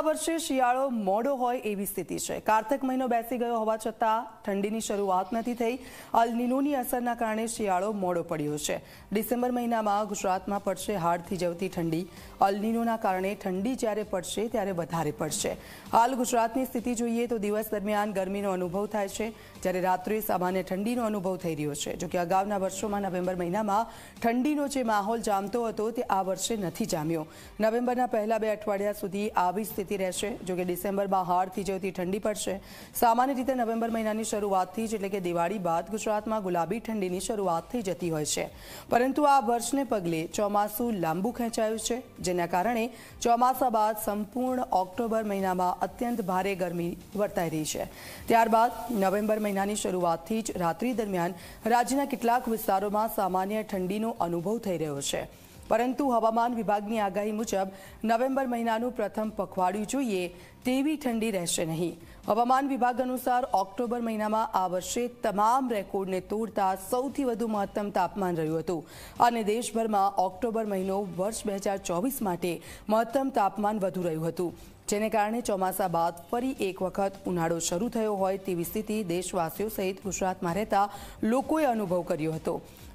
આ વર્ષે શિયાળો મોડો હોય એવી સ્થિતિ છે કાર્તક મહિનો બેસી ગયો હોવા છતાં ઠંડીની શરૂઆત નથી થઈ અલનીનોની અસરના કારણે શિયાળો મોડો પડ્યો છે ડિસેમ્બર મહિનામાં ગુજરાતમાં પડશે હાડથી જવતી ઠંડી અલનીનોના કારણે ઠંડી જ્યારે પડશે ત્યારે વધારે પડશે હાલ ગુજરાતની સ્થિતિ જોઈએ તો દિવસ દરમિયાન ગરમીનો અનુભવ થાય છે જ્યારે રાત્રે સામાન્ય ઠંડીનો અનુભવ થઈ રહ્યો છે જોકે અગાઉના વર્ષોમાં નવેમ્બર મહિનામાં ઠંડીનો જે માહોલ જામતો હતો તે આ વર્ષે નથી જામ્યો નવેમ્બરના પહેલા બે અઠવાડિયા સુધી આવી સ્થિતિ સ્થિતિ રહેશે જોકે ડિસેમ્બરમાં હાડથી જેવતી ઠંડી પડશે સામાન્ય રીતે નવેમ્બર મહિનાની શરૂઆતથી જ એટલે કે દિવાળી બાદ ગુજરાતમાં ગુલાબી ઠંડીની શરૂઆત થઈ જતી હોય છે પરંતુ આ વર્ષને પગલે ચોમાસું લાંબુ ખેંચાયું છે જેના કારણે ચોમાસા બાદ સંપૂર્ણ ઓક્ટોબર મહિનામાં અત્યંત ભારે ગરમી વર્તાઈ રહી છે ત્યારબાદ નવેમ્બર મહિનાની શરૂઆતથી જ રાત્રિ દરમિયાન રાજ્યના કેટલાક વિસ્તારોમાં સામાન્ય ઠંડીનો અનુભવ થઈ રહ્યો છે પરંતુ હવામાન વિભાગની આગાહી મુજબ નવેમ્બર મહિનાનું પ્રથમ પખવાડિયું જોઈએ તેવી ઠંડી રહેશે નહીં હવામાન વિભાગ અનુસાર ઓક્ટોબર મહિનામાં આ વર્ષે તમામ રેકોર્ડને તોડતા સૌથી વધુ મહત્તમ તાપમાન રહ્યું હતું અને દેશભરમાં ઓક્ટોબર મહિનો વર્ષ બે માટે મહત્તમ તાપમાન વધુ રહ્યું હતું જેને કારણે ચોમાસા બાદ ફરી એક વખત ઉનાળો શરૂ થયો હોય તેવી સ્થિતિ દેશવાસીઓ સહિત ગુજરાતમાં રહેતા લોકોએ અનુભવ કર્યો હતો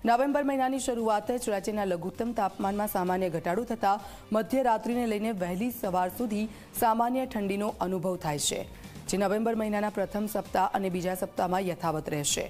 નવેમ્બર મહિનાની શરૂઆત જ રાજ્યના લઘુત્તમ તાપમાનમાં સામાન્ય ઘટાડો થતાં મધ્યરાત્રિને લઈને વહેલી સવાર સુધી સામાન્ય ઠંડી ઠંડીનો અનુભવ થાય છે જે નવેમ્બર મહિનાના પ્રથમ સપ્તાહ અને બીજા સપ્તાહમાં યથાવત રહેશે